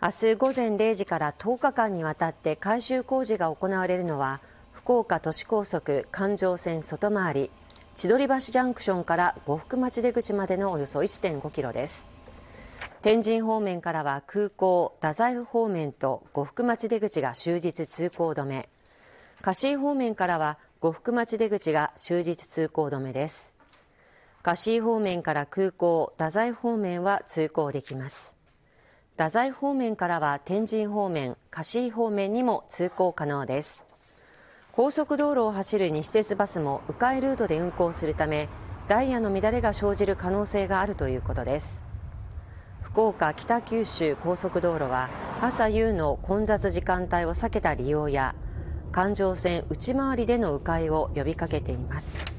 明日午前0時から10日間にわたって改修工事が行われるのは福岡都市高速環状線外回り千鳥橋ジャンクションから呉服町出口までのおよそ1.5キロです天神方面からは空港太宰府方面と呉服町出口が終日通行止め椎方面からは呉服町出口が終日通行止めです椎方面から空港太宰府方面は通行できます太宰方面からは天神方面、香椎方面にも通行可能です。高速道路を走る西鉄バスも迂回ルートで運行するため、ダイヤの乱れが生じる可能性があるということです。福岡北九州高速道路は朝夕の混雑時間帯を避けた利用や環状線内回りでの迂回を呼びかけています。